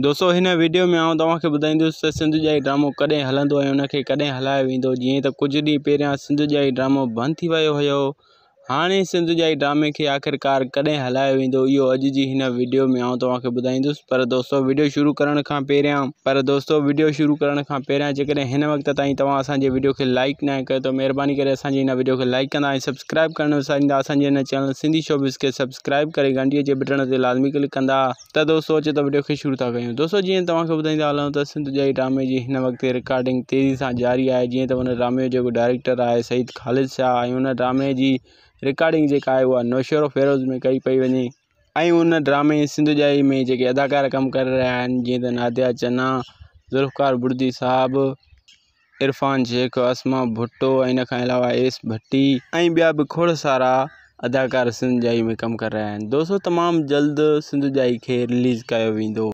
दोस्तों वीडियो में आऊँ तक ॿुधाईंदुसि त ड्रामो कदें हल्द कदें उनखे कॾहिं तो कुछ जीअं त कुझु ॾींहं ड्रामो बंद थी હાણી સિંધ જુઈ ડ્રામે કે આખરકાર કડે હલાયે વિંદો યો અજજી હને વિડિયો મે આવ તો આકે બતાઈદસ પર દોસ્તો વિડિયો શુરૂ કરન કા પેર્યા પર દોસ્તો વિડિયો શુરૂ કરન કા પેર્યા જકે હન વક્ત તાં તવાસાંજી વિડિયો કે લાઈક ના કરે તો મેરહબાની કરેસાંજી ઇના વિડિયો કે લાઈક કંદા અને સબસ્ક્રાઇબ કરન સૈંદાસાંજી ઇના ચેનલ સિંધી શોબિસ કે સબસ્ક્રાઇબ કરે ગંડીજે બટન તે لازમી ક્લિક કંદા તા દોસ્તો ચે તો વિડિયો ખુ શુરૂ તા કીયો દોસ્તો જીન તવાંસો બતાઈંદા હલં તો સિંધ જુઈ ડ્રામે જી હન વક્ત રેકોર્ડિંગ તેઝી સા જારી આય જીન તો ઇના ડ્રામે જો ડાયરેક્ટર આય સહીદ ખાલીદ શાહ આય ઇના ડ્રામે જી रिकॉर्डिंग जो है वह नौशेरो फेरोज़ में कई पई वे उन ड्रामे सिंधुजाई में जेके अदाकार कम कर रहा है जी त नादिया चन्ना ज़ुल्फकार बुर्दी साहब इरफ़ान शेख असमा भुट्टो इन अलावा एस भट्टी ऐं भी खोड़ सारा अदाकार सिंधुजाई में कम कर रहा है दोस्तों तमाम जल्द सिंधुजाई के रिलीज़ किया वो